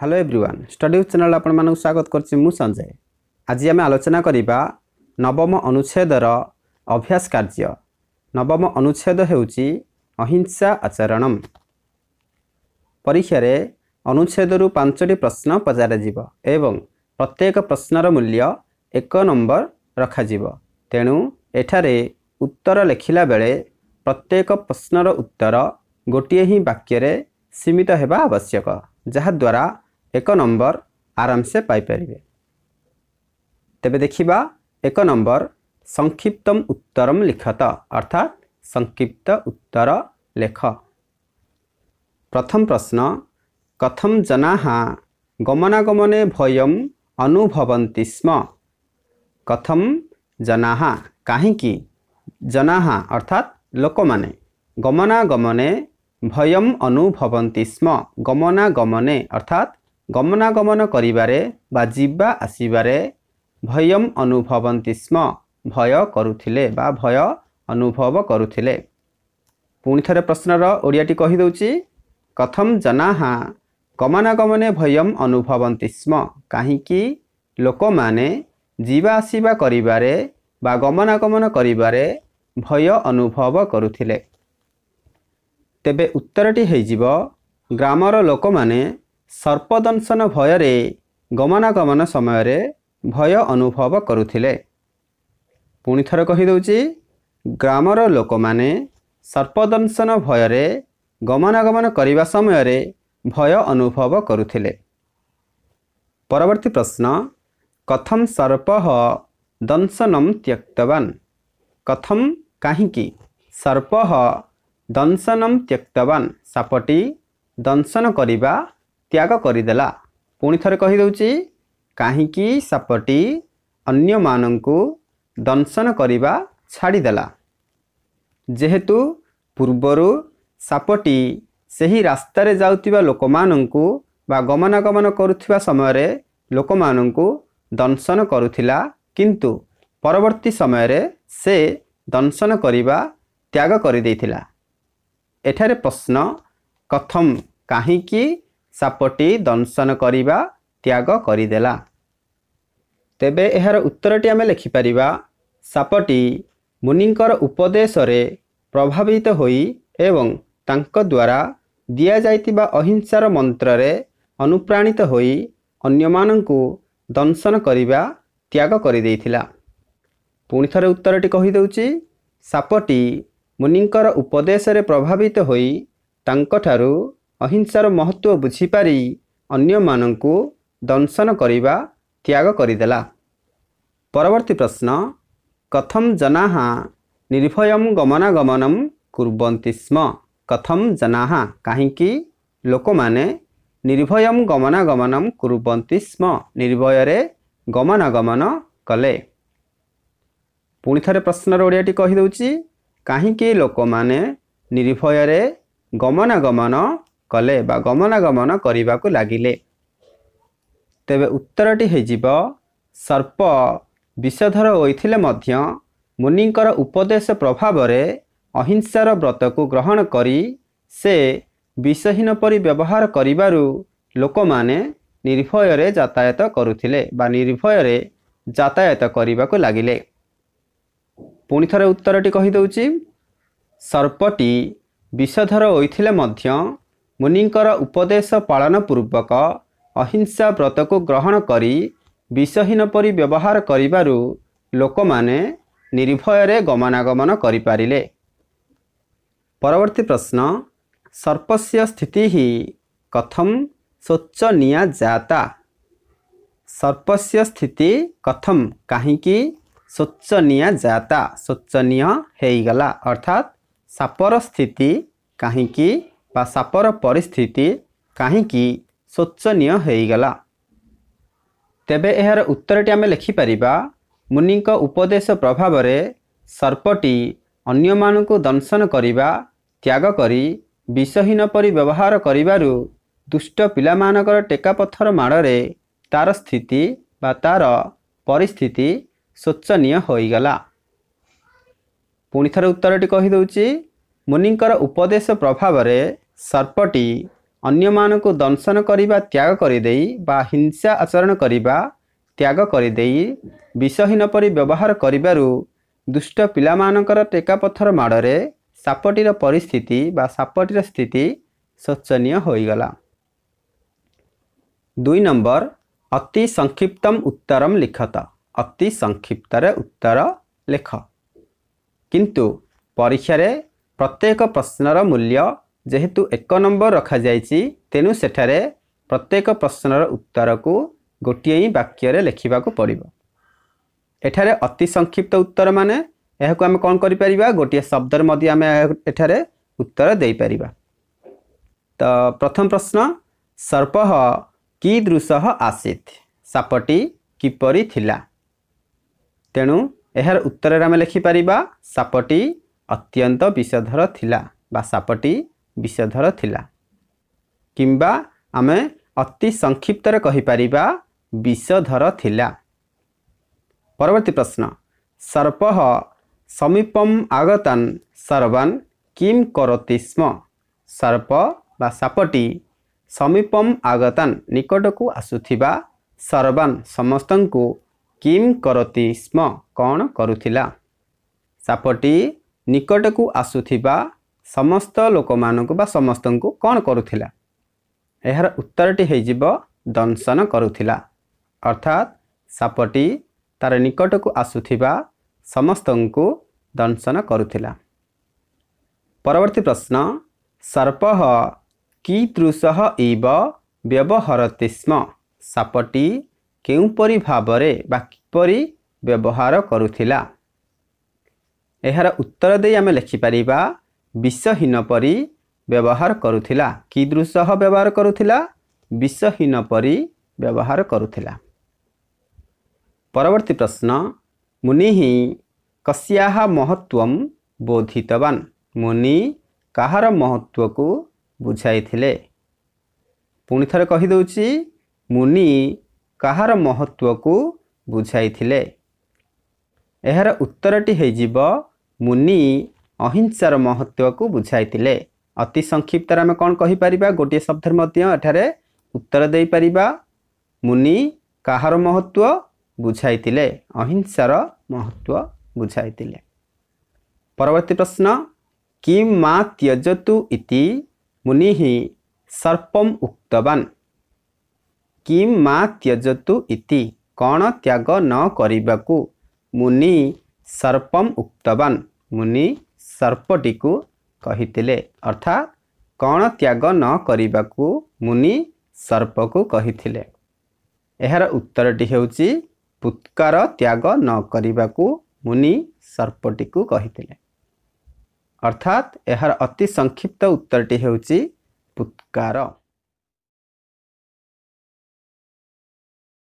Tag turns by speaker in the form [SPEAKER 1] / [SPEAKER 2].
[SPEAKER 1] hello everyone study channel ଆପଣମାନଙ୍କୁ ସ୍ୱାଗତ କରୁଛି ମୁଁ ସଞ୍ଜୟ ଆଜି ଆମେ ଆଲୋଚନା କରିବା ନବମ ଅନୁଚ୍ଛେଦର ଅଭ୍ୟାସ କାର୍ଯ୍ୟ ନବମ ଅନୁଚ୍ଛେଦ ହେଉଛି ଅହିଂସା ଆଚରଣମ୍ ପରୀକ୍ଷାରେ ଅନୁଚ୍ଛେଦରୁ ପାଞ୍ଚଟି ପ୍ରଶ୍ନ ପଚରାଯିବ ଏବଂ ପ୍ରତ୍ୟେକ ପ୍ରଶ୍ନର ମୂଲ୍ୟ ଏକ ନମ୍ବର ରଖାଯିବ ତେଣୁ ଏଠାରେ ଉତ୍ତର ଲେଖିଲା ବେଳେ ପ୍ରତ୍ୟେକ ପ୍ରଶ୍ନର ଉତ୍ତର ଗୋଟିଏ ହିଁ ବାକ୍ୟରେ ସୀମିତ ହେବା ଆବଶ୍ୟକ ଯାହାଦ୍ୱାରା एक नम्बर आराम से पाई तबे देखिबा एक नम्बर संक्षिप्तम उत्तरम लिखत अर्थात संक्षिप्त उत्तर लेख प्रथम प्रश्न कथम जनाहा गमनागमने भयम् अनुभवति स्म कथम जनाहा अर्थात लोक माने गमनागमने भयम् अनुभवति स्म गमनागमने अर्थात ଗମନାଗମନ କରିବାରେ ବା ଯିବା ଆସିବାରେ ଭୟମ୍ ଅନୁଭବନ୍ତି ସ୍ମ ଭୟ କରୁଥିଲେ ବା ଭୟ ଅନୁଭବ କରୁଥିଲେ ପୁଣି ଥରେ ପ୍ରଶ୍ନର ଓଡ଼ିଆଟି କହିଦେଉଛି କଥମ୍ ଜନାହା ଗମନାଗମନେ ଭୟମ୍ ଅନୁଭବନ୍ତି ସ୍ମ କାହିଁକି ଲୋକମାନେ ଯିବା ଆସିବା କରିବାରେ ବା ଗମନାଗମନ କରିବାରେ ଭୟ ଅନୁଭବ କରୁଥିଲେ ତେବେ ଉତ୍ତରଟି ହେଇଯିବ ଗ୍ରାମର ଲୋକମାନେ ସର୍ପଦଂଶନ ଭୟରେ ଗମନାଗମନ ସମୟରେ ଭୟ ଅନୁଭବ କରୁଥିଲେ ପୁଣି ଥରେ କହିଦେଉଛି ଗ୍ରାମର ଲୋକମାନେ ସର୍ପଦଂଶନ ଭୟରେ ଗମନାଗମନ କରିବା ସମୟରେ ଭୟ ଅନୁଭବ କରୁଥିଲେ ପରବର୍ତ୍ତୀ ପ୍ରଶ୍ନ କଥମ ସର୍ପ ଦଂଶନ ତ୍ୟକ୍ତବାନ କଥମ କାହିଁକି ସର୍ପ ଦଂଶନ ତ୍ୟକ୍ତବାନ ସାପଟି ଦଂଶନ କରିବା ତ୍ୟାଗ କରିଦେଲା ପୁଣି ଥରେ କହିଦେଉଛି କାହିଁକି ସାପଟି ଅନ୍ୟମାନଙ୍କୁ ଦଂଶନ କରିବା ଛାଡ଼ିଦେଲା ଯେହେତୁ ପୂର୍ବରୁ ସାପଟି ସେହି ରାସ୍ତାରେ ଯାଉଥିବା ଲୋକମାନଙ୍କୁ ବା ଗମନାଗମନ କରୁଥିବା ସମୟରେ ଲୋକମାନଙ୍କୁ ଦଂଶନ କରୁଥିଲା କିନ୍ତୁ ପରବର୍ତ୍ତୀ ସମୟରେ ସେ ଦଂଶନ କରିବା ତ୍ୟାଗ କରିଦେଇଥିଲା ଏଠାରେ ପ୍ରଶ୍ନ କଥମ କାହିଁକି ସାପଟି ଦଂଶନ କରିବା ତ୍ୟାଗ କରିଦେଲା ତେବେ ଏହାର ଉତ୍ତରଟି ଆମେ ଲେଖିପାରିବା ସାପଟି ମୁନିଙ୍କର ଉପଦେଶରେ ପ୍ରଭାବିତ ହୋଇ ଏବଂ ତାଙ୍କ ଦ୍ୱାରା ଦିଆଯାଇଥିବା ଅହିଂସାର ମନ୍ତ୍ରରେ ଅନୁପ୍ରାଣିତ ହୋଇ ଅନ୍ୟମାନଙ୍କୁ ଦଂଶନ କରିବା ତ୍ୟାଗ କରିଦେଇଥିଲା ପୁଣି ଥରେ ଉତ୍ତରଟି କହିଦେଉଛି ସାପଟି ମୁନିଙ୍କର ଉପଦେଶରେ ପ୍ରଭାବିତ ହୋଇ ତାଙ୍କଠାରୁ ଅହିଂସାର ମହତ୍ଵ ବୁଝିପାରି ଅନ୍ୟମାନଙ୍କୁ ଦଂଶନ କରିବା ତ୍ୟାଗ କରିଦେଲା ପରବର୍ତ୍ତୀ ପ୍ରଶ୍ନ କଥମ ଜନାହା ନିର୍ଭୟମ ଗମନାଗମନ କୁର୍ବନ୍ତି ସ୍ମ କଥମ ଜନାହା କାହିଁକି ଲୋକମାନେ ନିର୍ଭୟମ ଗମନାଗମନ କୁର୍ବନ୍ତି ସ୍ମ ନିର୍ଭୟରେ ଗମନାଗମନ କଲେ ପୁଣି ଥରେ ପ୍ରଶ୍ନର ଓଡ଼ିଆଟି କହିଦେଉଛି କାହିଁକି ଲୋକମାନେ ନିର୍ଭୟରେ ଗମନାଗମନ କଲେ ବା ଗମନାଗମନ କରିବାକୁ ଲାଗିଲେ ତେବେ ଉତ୍ତରଟି ହୋଇଯିବ ସର୍ପ ବିଷଧର ହୋଇଥିଲେ ମଧ୍ୟ ମୁନିଙ୍କର ଉପଦେଶ ପ୍ରଭାବରେ ଅହିଂସାର ବ୍ରତକୁ ଗ୍ରହଣ କରି ସେ ବିଷହୀନ ପରି ବ୍ୟବହାର କରିବାରୁ ଲୋକମାନେ ନିର୍ଭୟରେ ଯାତାୟତ କରୁଥିଲେ ବା ନିର୍ଭୟରେ ଯାତାୟତ କରିବାକୁ ଲାଗିଲେ ପୁଣି ଥରେ ଉତ୍ତରଟି କହିଦେଉଛି ସର୍ପଟି ବିଷଧର ହୋଇଥିଲେ ମଧ୍ୟ ମୁନିଙ୍କର ଉପଦେଶ ପାଳନ ପୂର୍ବକ ଅହିଂସା ବ୍ରତକୁ ଗ୍ରହଣ କରି ବିଷହୀନ ପରି ବ୍ୟବହାର କରିବାରୁ ଲୋକମାନେ ନିର୍ଭୟରେ ଗମନାଗମନ କରିପାରିଲେ ପରବର୍ତ୍ତୀ ପ୍ରଶ୍ନ ସର୍ପସ୍ୟ ସ୍ଥିତି ହିଁ କଥମ ଶୋଚନିଆ ଜାତା ସର୍ପସ୍ୟ ସ୍ଥିତି କଥମ କାହିଁକି ଶୋଚନିଆ ଜାତା ଶୋଚନୀୟ ହେଇଗଲା ଅର୍ଥାତ୍ ସାପର ସ୍ଥିତି କାହିଁକି ବା ସାପର ପରିସ୍ଥିତି କାହିଁକି ଶୋଚନୀୟ ହୋଇଗଲା ତେବେ ଏହାର ଉତ୍ତରଟି ଆମେ ଲେଖିପାରିବା ମୁନିଙ୍କ ଉପଦେଶ ପ୍ରଭାବରେ ସର୍ପଟି ଅନ୍ୟମାନଙ୍କୁ ଦଂଶନ କରିବା ତ୍ୟାଗ କରି ବିଷହୀନ ପରି ବ୍ୟବହାର କରିବାରୁ ଦୁଷ୍ଟ ପିଲାମାନଙ୍କର ଟେକା ପଥର ମାଡ଼ରେ ତା'ର ସ୍ଥିତି ବା ତା'ର ପରିସ୍ଥିତି ଶୋଚନୀୟ ହୋଇଗଲା ପୁଣି ଉତ୍ତରଟି କହିଦେଉଛି ମୁନିଙ୍କର ଉପଦେଶ ପ୍ରଭାବରେ ସର୍ପଟି ଅନ୍ୟମାନଙ୍କୁ ଦଂଶନ କରିବା ତ୍ୟାଗ କରିଦେଇ ବା ହିଂସା ଆଚରଣ କରିବା ତ୍ୟାଗ କରିଦେଇ ବିଷହୀନ ପରି ବ୍ୟବହାର କରିବାରୁ ଦୁଷ୍ଟ ପିଲାମାନଙ୍କର ଟେକା ପଥର ମାଡ଼ରେ ସାପଟିର ପରିସ୍ଥିତି ବା ସାପଟିର ସ୍ଥିତି ଶୋଚନୀୟ ହୋଇଗଲା ଦୁଇ ନମ୍ବର ଅତି ସଂକ୍ଷିପ୍ତମ ଉତ୍ତରମ ଲିଖତ ଅତି ସଂକ୍ଷିପ୍ତରେ ଉତ୍ତର ଲେଖ କିନ୍ତୁ ପରୀକ୍ଷାରେ ପ୍ରତ୍ୟେକ ପ୍ରଶ୍ନର ମୂଲ୍ୟ ଯେହେତୁ ଏକ ନମ୍ବର ରଖାଯାଇଛି ତେଣୁ ସେଠାରେ ପ୍ରତ୍ୟେକ ପ୍ରଶ୍ନର ଉତ୍ତରକୁ ଗୋଟିଏ ହିଁ ବାକ୍ୟରେ ଲେଖିବାକୁ ପଡ଼ିବ ଏଠାରେ ଅତି ସଂକ୍ଷିପ୍ତ ଉତ୍ତରମାନେ ଏହାକୁ ଆମେ କ'ଣ କରିପାରିବା ଗୋଟିଏ ଶବ୍ଦରେ ମଧ୍ୟ ଆମେ ଏଠାରେ ଉତ୍ତର ଦେଇପାରିବା ତ ପ୍ରଥମ ପ୍ରଶ୍ନ ସର୍ପହ କି ଦୃଶ ଆସିତ ସାପଟି କିପରି ଥିଲା ତେଣୁ ଏହାର ଉତ୍ତରରେ ଆମେ ଲେଖିପାରିବା ସାପଟି ଅତ୍ୟନ୍ତ ବିଷଧର ଥିଲା ବା ସାପଟି ବିଷଧର ଥିଲା କିମ୍ବା ଆମେ ଅତି ସଂକ୍ଷିପ୍ତରେ କହିପାରିବା ବିଷଧର ଥିଲା ପରବର୍ତ୍ତୀ ପ୍ରଶ୍ନ ସର୍ପ ସମୀପମ୍ ଆଗତାନ୍ ସର୍ବାନ୍ କିମ୍ କରୋତିସ୍ମ ସର୍ପ ବା ସାପଟି ସମୀପମ୍ ଆଗତାନ୍ ନିକଟକୁ ଆସୁଥିବା ସର୍ବାନ୍ ସମସ୍ତଙ୍କୁ କିମ୍ କରୋତିସ୍ମ କ'ଣ କରୁଥିଲା ସାପଟି ନିକଟକୁ ଆସୁଥିବା ସମସ୍ତ ଲୋକମାନଙ୍କୁ ବା ସମସ୍ତଙ୍କୁ କ'ଣ କରୁଥିଲା ଏହାର ଉତ୍ତରଟି ହେଇଯିବ ଦଂଶନ କରୁଥିଲା ଅର୍ଥାତ୍ ସାପଟି ତା'ର ନିକଟକୁ ଆସୁଥିବା ସମସ୍ତଙ୍କୁ ଦଂଶନ କରୁଥିଲା ପରବର୍ତ୍ତୀ ପ୍ରଶ୍ନ ସର୍ପ କିଦୃଶ ଇବ ବ୍ୟବହରତିସ୍ମ ସାପଟି କେଉଁପରି ଭାବରେ ବା କିପରି ବ୍ୟବହାର କରୁଥିଲା ଏହାର ଉତ୍ତର ଦେଇ ଆମେ ଲେଖିପାରିବା ବିଷହୀନ ପରି ବ୍ୟବହାର କରୁଥିଲା କି ଦୃଶ ବ୍ୟବହାର କରୁଥିଲା ବିଷହୀନ ପରି ବ୍ୟବହାର କରୁଥିଲା ପରବର୍ତ୍ତୀ ପ୍ରଶ୍ନ ମୁନି ହିଁ କଷିଆ ମହତ୍ଵମ୍ ବୋଧିତବାନ୍ ମୁନି କାହାର ମହତ୍ଵକୁ ବୁଝାଇଥିଲେ ପୁଣି ଥରେ କହିଦେଉଛି ମୁନି କାହାର ମହତ୍ଵକୁ ବୁଝାଇଥିଲେ ଏହାର ଉତ୍ତରଟି ହୋଇଯିବ ମୁନି ଅହିଂସାର ମହତ୍ଵକୁ ବୁଝାଇଥିଲେ ଅତି ସଂକ୍ଷିପ୍ତରେ ଆମେ କ'ଣ କହିପାରିବା ଗୋଟିଏ ଶବ୍ଦରେ ମଧ୍ୟ ଏଠାରେ ଉତ୍ତର ଦେଇପାରିବା ମୁନି କାହାର ମହତ୍ଵ ବୁଝାଇଥିଲେ ଅହିଂସାର ମହତ୍ଵ ବୁଝାଇଥିଲେ ପରବର୍ତ୍ତୀ ପ୍ରଶ୍ନ କି ମା ତ୍ୟଜତୁ ଇତି ମୁନି ହିଁ ସର୍ପମ୍ ଉକ୍ତବାନ୍ କି ମା ତ୍ୟଜତୁ ଇତି କ'ଣ ତ୍ୟାଗ ନ କରିବାକୁ ମୁନି ସର୍ପମ୍ ଉକ୍ତବାନ୍ ମୁନି ସର୍ପଟିକୁ କହିଥିଲେ ଅର୍ଥାତ୍ କ'ଣ ତ୍ୟାଗ ନ କରିବାକୁ ମୁନି ସର୍ପକୁ କହିଥିଲେ ଏହାର ଉତ୍ତରଟି ହେଉଛି ପୁତ୍କାର ତ୍ୟାଗ ନ କରିବାକୁ ମୁନି ସର୍ପଟିକୁ କହିଥିଲେ ଅର୍ଥାତ୍ ଏହାର ଅତି ସଂକ୍ଷିପ୍ତ ଉତ୍ତରଟି ହେଉଛି ପୁତ୍କାର